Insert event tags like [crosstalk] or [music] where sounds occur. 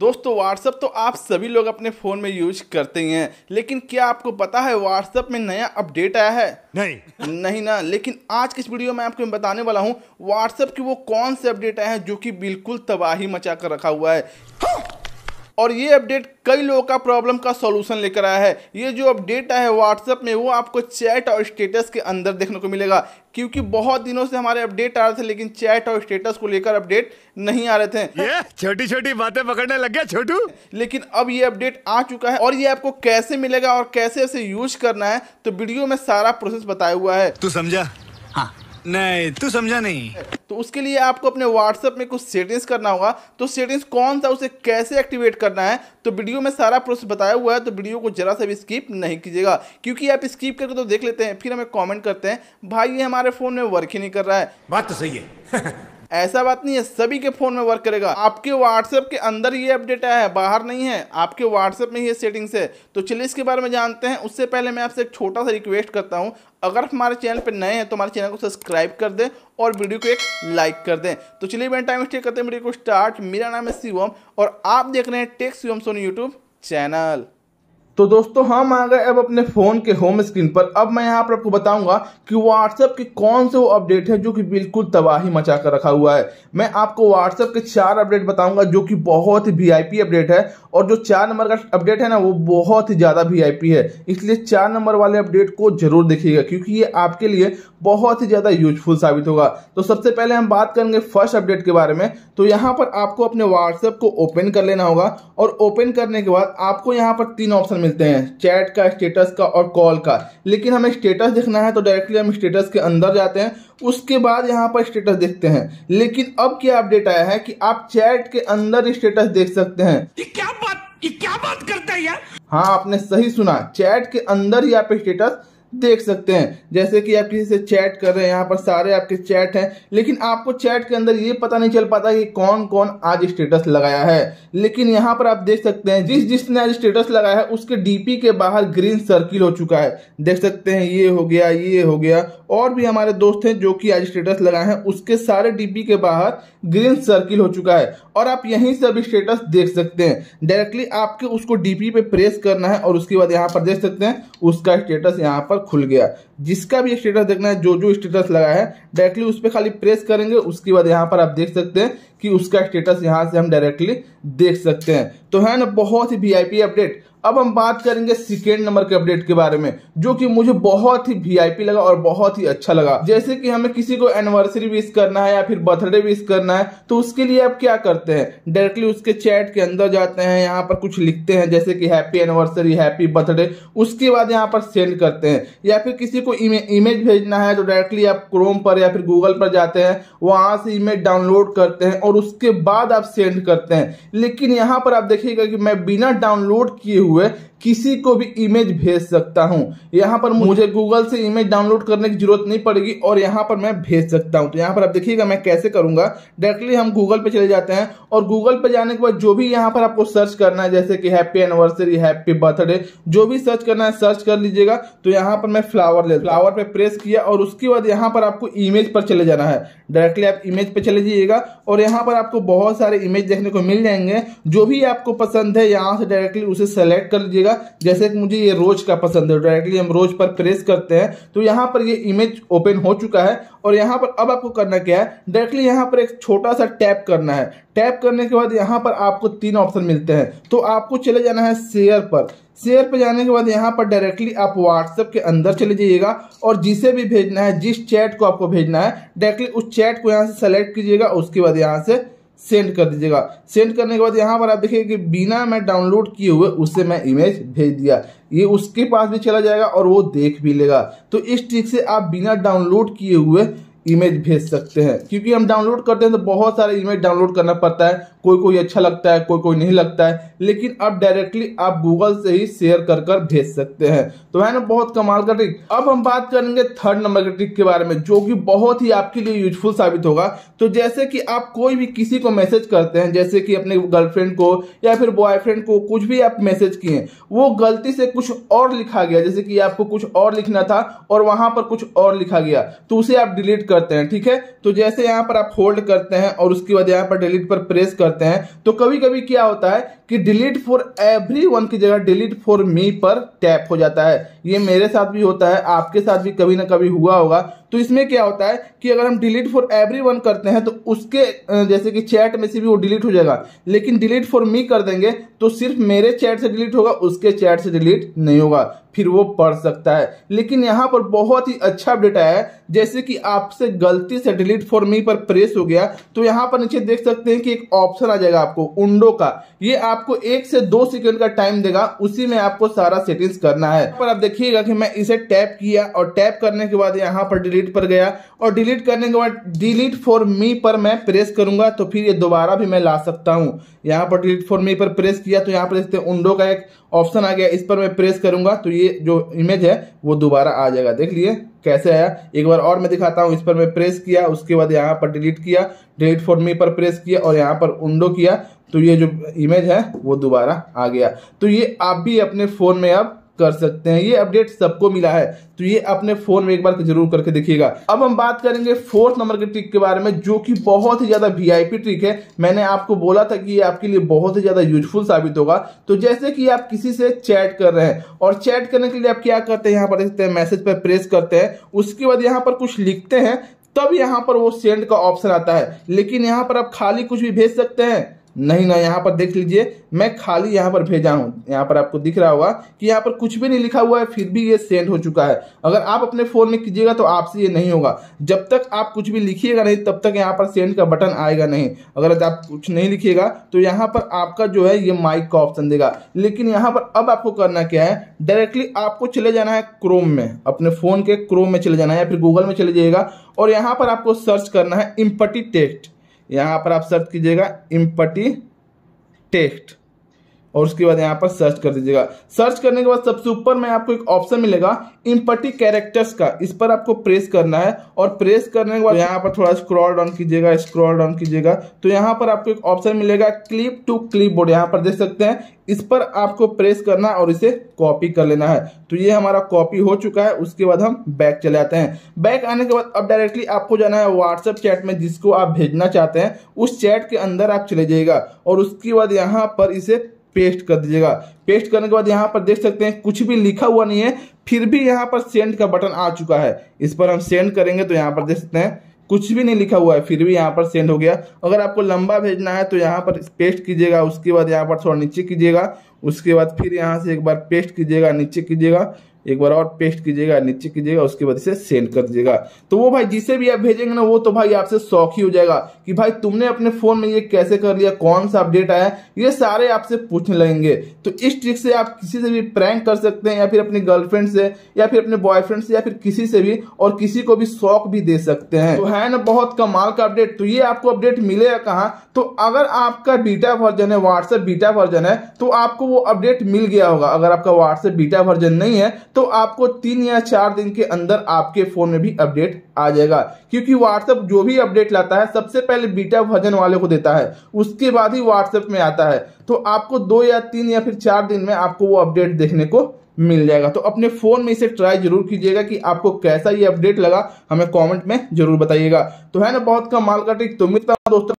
दोस्तों व्हाट्सअप तो आप सभी लोग अपने फ़ोन में यूज करते ही हैं लेकिन क्या आपको पता है व्हाट्सअप में नया अपडेट आया है नहीं नहीं ना लेकिन आज की इस वीडियो में आपको बताने वाला हूँ व्हाट्सअप की वो कौन से अपडेट आए हैं जो कि बिल्कुल तबाही मचा कर रखा हुआ है और ये अपडेट कई लोगों का प्रॉब्लम का सॉल्यूशन लेकर आया है ये जो अपडेट आया है व्हाट्सएप में वो आपको चैट और स्टेटस के अंदर देखने को मिलेगा क्योंकि बहुत दिनों से हमारे अपडेट आ रहे थे लेकिन चैट और स्टेटस को लेकर अपडेट नहीं आ रहे थे छोटी छोटी बातें पकड़ने लग गया छोटू लेकिन अब ये अपडेट आ चुका है और ये आपको कैसे मिलेगा और कैसे इसे यूज करना है तो वीडियो में सारा प्रोसेस बताया हुआ है तू समझा हाँ नहीं तू समझा नहीं तो उसके लिए आपको अपने व्हाट्सएप में कुछ सेटिंग्स करना होगा तो सेटिंग्स कौन सा उसे कैसे एक्टिवेट करना है तो वीडियो में सारा प्रोसेस बताया हुआ है तो वीडियो को जरा सा भी स्किप नहीं कीजिएगा क्योंकि आप स्किप करके तो देख लेते हैं फिर हमें कॉमेंट करते हैं भाई ये हमारे फ़ोन में वर्क ही नहीं कर रहा है बात तो सही है [laughs] ऐसा बात नहीं है सभी के फोन में वर्क करेगा आपके व्हाट्सएप के अंदर ये अपडेट आया है बाहर नहीं है आपके व्हाट्सएप में ये सेटिंग्स है तो चलिए इसके बारे में जानते हैं उससे पहले मैं आपसे एक छोटा सा रिक्वेस्ट करता हूँ अगर हमारे चैनल पर नए हैं तो हमारे चैनल को सब्सक्राइब कर दें और वीडियो को एक लाइक कर दें तो चलिए मैं टाइम स्टे करते हैं वीडियो को स्टार्ट मेरा नाम है शिवम और आप देख रहे हैं Techs Shivam Soni YouTube channel तो दोस्तों हम आ गए अब अपने फ़ोन के होम स्क्रीन पर अब मैं यहाँ पर आपको बताऊंगा कि व्हाट्सएप के कौन से वो अपडेट है जो कि बिल्कुल तबाही मचा कर रखा हुआ है मैं आपको व्हाट्सएप के चार अपडेट बताऊंगा जो कि बहुत ही वीआईपी अपडेट है और जो चार नंबर का अपडेट है ना वो बहुत ही ज़्यादा वीआईपी है इसलिए चार नंबर वाले अपडेट को जरूर देखिएगा क्योंकि ये आपके लिए बहुत ही ज़्यादा यूजफुल साबित होगा तो सबसे पहले हम बात करेंगे फर्स्ट अपडेट के बारे में तो यहाँ पर आपको अपने व्हाट्सएप को ओपन कर लेना होगा और ओपन करने के बाद आपको यहाँ पर तीन ऑप्शन मिलते हैं चैट का स्टेटस का और कॉल का लेकिन हमें स्टेटस देखना है तो डायरेक्टली हम स्टेटस के अंदर जाते हैं उसके बाद यहाँ पर स्टेटस देखते हैं लेकिन अब क्या अपडेट आया है कि आप चैट के अंदर स्टेटस देख सकते हैं क्या बात क्या बात करता है यार हाँ आपने सही सुना चैट के अंदर ही आप स्टेटस देख सकते हैं जैसे कि आप किसी से चैट कर रहे हैं यहाँ पर सारे आपके चैट हैं लेकिन आपको चैट के अंदर ये पता नहीं चल पाता कि कौन कौन आज स्टेटस लगाया है लेकिन यहाँ पर आप देख सकते हैं जिस जिसने आज स्टेटस लगाया है उसके डीपी के बाहर ग्रीन सर्किल हो चुका है देख सकते हैं ये हो गया ये हो गया और भी हमारे दोस्त हैं जो कि आज स्टेटस लगाए हैं उसके सारे डीपी के बाहर ग्रीन सर्किल हो चुका है और आप यहीं से अभी स्टेटस देख सकते हैं डायरेक्टली आपके उसको डीपी पे प्रेस करना है और उसके बाद यहाँ पर देख सकते हैं उसका स्टेटस यहाँ पर खुल गया जिसका भी स्टेटस देखना है जो जो स्टेटस लगा है डायरेक्टली उस पर खाली प्रेस करेंगे उसके बाद यहाँ पर आप देख सकते हैं कि उसका स्टेटस यहाँ से हम डायरेक्टली देख सकते हैं तो है ना बहुत ही वीआईपी अपडेट अब हम बात करेंगे सेकेंड नंबर के अपडेट के बारे में जो कि मुझे बहुत ही वीआईपी लगा और बहुत ही अच्छा लगा जैसे कि हमें किसी को एनिवर्सरी विश करना है या फिर बर्थडे विश करना है तो उसके लिए आप क्या करते हैं डायरेक्टली उसके चैट के अंदर जाते हैं यहाँ पर कुछ लिखते हैं जैसे कि हैप्पी एनिवर्सरी हैप्पी बर्थडे उसके बाद यहाँ पर सेंड करते हैं या फिर किसी को इमेज भेजना है तो डायरेक्टली आप क्रोम पर या फिर गूगल पर जाते हैं वहां से इमेज डाउनलोड करते हैं और उसके बाद आप सेंड करते हैं लेकिन यहाँ पर आप देखिएगा कि मैं बिना डाउनलोड किए हुए किसी को भी इमेज भेज सकता हूँ यहां पर मुझे गूगल से इमेज डाउनलोड करने की जरूरत नहीं पड़ेगी और यहाँ पर मैं भेज सकता हूँ तो यहाँ पर आप देखिएगा मैं कैसे करूँगा डायरेक्टली हम गूगल पे चले जाते हैं और गूगल पे जाने के बाद जो भी यहाँ पर आपको सर्च करना है जैसे कि हैप्पी एनिवर्सरी हैप्पी बर्थडे जो भी सर्च करना है सर्च कर लीजिएगा तो यहाँ पर मैं फ्लावर ले फ्लावर पे प्रेस किया और उसके बाद यहाँ पर आपको इमेज पर चले जाना है डायरेक्टली आप इमेज पे चले जाइएगा और यहाँ पर आपको बहुत सारे इमेज देखने को मिल जाएंगे जो भी आपको पसंद है यहाँ से डायरेक्टली उसे सेलेक्ट कर लीजिएगा जैसे कि मुझे ये रोज का पसंद है डायरेक्टली हम रोज पर प्रेस करते हैं तो यहाँ पर ये इमेज ओपन हो चुका है और यहाँ पर अब आपको करना क्या है डायरेक्टली यहाँ पर एक छोटा सा टैप करना है टैप करने के बाद यहाँ पर आपको तीन ऑप्शन मिलते हैं तो आपको चले जाना है शेयर पर शेयर पर जाने के बाद यहाँ पर डायरेक्टली आप व्हाट्सएप के अंदर चले जाइएगा और जिसे भी भेजना है जिस चैट को आपको भेजना है डायरेक्टली उस चैट को यहाँ से सेलेक्ट कीजिएगा उसके बाद यहाँ से सेंड कर दीजिएगा सेंड करने के बाद यहाँ पर आप देखिए कि बिना मैं डाउनलोड किए हुए उससे मैं इमेज भेज दिया ये उसके पास भी चला जाएगा और वो देख भी लेगा तो इस ट्रिक से आप बिना डाउनलोड किए हुए इमेज भेज सकते हैं क्योंकि हम डाउनलोड करते हैं तो बहुत सारे इमेज डाउनलोड करना पड़ता है कोई कोई अच्छा लगता है कोई कोई नहीं लगता है लेकिन अब डायरेक्टली आप गूगल से ही शेयर कर कर भेज सकते हैं तो है ना बहुत कमाल का ट्रिक अब हम बात करेंगे थर्ड नंबर के ट्रिक के बारे में जो कि बहुत ही आपके लिए यूजफुल साबित होगा तो जैसे कि आप कोई भी किसी को मैसेज करते हैं जैसे कि अपने गर्लफ्रेंड को या फिर बॉयफ्रेंड को कुछ भी आप मैसेज किए वो गलती से कुछ और लिखा गया जैसे कि आपको कुछ और लिखना था और वहां पर कुछ और लिखा गया तो उसे आप डिलीट करते हैं ठीक है तो जैसे यहाँ पर आप होल्ड करते हैं और उसके बाद यहाँ पर डिलीट पर प्रेस करते हैं तो कभी कभी क्या होता है कि डिलीट फॉर एवरी वन की जगह डिलीट फॉर मी पर टैप हो जाता है ये मेरे साथ भी होता है आपके साथ भी कभी ना कभी हुआ होगा तो इसमें क्या होता है कि अगर हम डिलीट फॉर एवरी वन करते हैं तो उसके जैसे कि चैट में से भी वो डिलीट हो जाएगा लेकिन डिलीट फॉर मी कर देंगे तो सिर्फ मेरे चैट से डिलीट होगा उसके चैट से डिलीट नहीं होगा फिर वो पढ़ सकता है लेकिन यहाँ पर बहुत ही अच्छा अपडेट आया है जैसे कि आपसे गलती से डिलीट फॉर मी पर प्रेस हो गया तो यहाँ पर नीचे देख सकते हैं कि एक ऑप्शन आ जाएगा आपको उंडो का ये आपको एक से दो सेकेंड का टाइम देगा उसी में आपको सारा सेटिंग्स करना है पर आप देखिएगा कि मैं इसे टैप किया और टैप करने के बाद यहाँ पर डिलीट पर गया और डिलीट करने के बाद डिलीट फॉर मी पर मैं प्रेस करूंगा तो फिर ये दोबारा भी मैं ला सकता हूँ यहाँ पर डिलीट फॉर मी पर प्रेस किया तो यहाँ पर देखते उंडो का एक ऑप्शन आ गया इस पर मैं प्रेस करूंगा तो ये ये जो इमेज है वो दोबारा आ जाएगा देख लिए कैसे आया एक बार और मैं दिखाता हूँ इस पर मैं प्रेस किया उसके बाद यहाँ पर डिलीट किया डिलीट फॉर मी पर प्रेस किया और यहाँ पर उंडो किया तो ये जो इमेज है वो दोबारा आ गया तो ये आप भी अपने फ़ोन में अब कर सकते हैं ये अपडेट सबको मिला है तो ये अपने फोन में एक बार जरूर करके देखिएगा अब हम बात करेंगे फोर्थ नंबर के ट्रिक के बारे में जो कि बहुत ही ज्यादा वीआईपी ट्रिक है मैंने आपको बोला था कि ये आपके लिए बहुत ही ज्यादा यूजफुल साबित होगा तो जैसे कि आप किसी से चैट कर रहे हैं और चैट करने के लिए आप क्या करते हैं यहाँ पर देखते हैं मैसेज पर प्रेस करते हैं उसके बाद यहाँ पर कुछ लिखते हैं तब यहाँ पर वो सेंड का ऑप्शन आता है लेकिन यहाँ पर आप खाली कुछ भी भेज सकते हैं नहीं ना यहाँ पर देख लीजिए मैं खाली यहाँ पर भेजा हूँ यहाँ पर आपको दिख रहा होगा कि यहाँ पर कुछ भी नहीं लिखा हुआ है फिर भी ये सेंड हो चुका है अगर आप अपने फ़ोन में कीजिएगा तो आपसे ये नहीं होगा जब तक आप कुछ भी लिखिएगा नहीं तब तक यहाँ पर सेंड का बटन आएगा नहीं अगर आप कुछ नहीं लिखिएगा तो यहाँ पर आपका जो है ये माइक का ऑप्शन देगा लेकिन यहाँ पर अब आपको करना क्या है डायरेक्टली आपको चले जाना है क्रोम में अपने फ़ोन के क्रोम में चले जाना है या फिर गूगल में चले जाइएगा और यहाँ पर आपको सर्च करना है इम्पटी टेक्स्ट यहाँ पर आप सर्च कीजिएगा इम्पटी टेस्ट और उसके बाद यहाँ पर सर्च कर दीजिएगा सर्च करने के बाद सबसे ऊपर में आपको एक ऑप्शन मिलेगा इम्पटी कैरेक्टर्स का इस पर आपको प्रेस करना है और प्रेस करने के बाद यहाँ पर थोड़ा स्क्रॉल डाउन कीजिएगा स्क्रॉल डाउन कीजिएगा तो यहाँ पर आपको एक ऑप्शन मिलेगा क्लिप टू क्लिप बोर्ड यहाँ पर देख सकते हैं इस पर आपको प्रेस करना और इसे कॉपी कर लेना है तो ये हमारा कॉपी हो चुका है उसके बाद हम बैक चले आते हैं बैक आने के बाद अब डायरेक्टली आपको जाना है व्हाट्सएप चैट में जिसको आप भेजना चाहते हैं उस चैट के अंदर आप चले जाइएगा और उसके बाद यहाँ पर इसे पेस्ट कर दीजिएगा पेस्ट करने के बाद यहाँ पर देख सकते हैं कुछ भी लिखा हुआ नहीं है फिर भी यहाँ पर सेंड का बटन आ चुका है इस पर हम सेंड करेंगे तो यहाँ पर देख सकते हैं कुछ भी नहीं लिखा हुआ है फिर भी यहाँ पर सेंड हो गया अगर आपको लंबा भेजना है तो यहाँ पर पेस्ट कीजिएगा उसके बाद यहाँ पर थोड़ा नीचे कीजिएगा उसके बाद फिर यहाँ से एक बार पेस्ट कीजिएगा नीचे कीजिएगा एक बार और पेस्ट कीजिएगा नीचे कीजिएगा उसके बाद इसे सेंड कर दीजिएगा तो वो भाई जिसे भी आप भेजेंगे ना वो तो भाई आपसे शौक ही हो जाएगा कि भाई तुमने अपने फोन में ये कैसे कर लिया कौन सा अपडेट आया ये सारे आपसे पूछने लगेंगे तो इस ट्रिक से आप किसी से भी प्रैंक कर सकते हैं या फिर अपनी गर्लफ्रेंड से या फिर अपने बॉयफ्रेंड से या फिर किसी से भी और किसी को भी शौक भी दे सकते हैं तो है ना बहुत कमाल का अपडेट तो ये आपको अपडेट मिलेगा कहाँ तो अगर आपका बीटा वर्जन है व्हाट्सएप बीटा वर्जन है तो आपको वो अपडेट मिल गया होगा अगर आपका व्हाट्सएप बीटा वर्जन नहीं है तो आपको तीन या चार दिन के अंदर आपके फोन में भी अपडेट आ जाएगा क्योंकि व्हाट्सएप जो भी अपडेट लाता है सबसे पहले बीटा वर्जन वाले को देता है उसके बाद ही व्हाट्सएप में आता है तो आपको दो या तीन या फिर चार दिन में आपको वो अपडेट देखने को मिल जाएगा तो अपने फ़ोन में इसे ट्राई जरूर कीजिएगा कि आपको कैसा ये अपडेट लगा हमें कमेंट में जरूर बताइएगा तो है ना बहुत कम माल का ट्रिक तो मिलता दोस्तों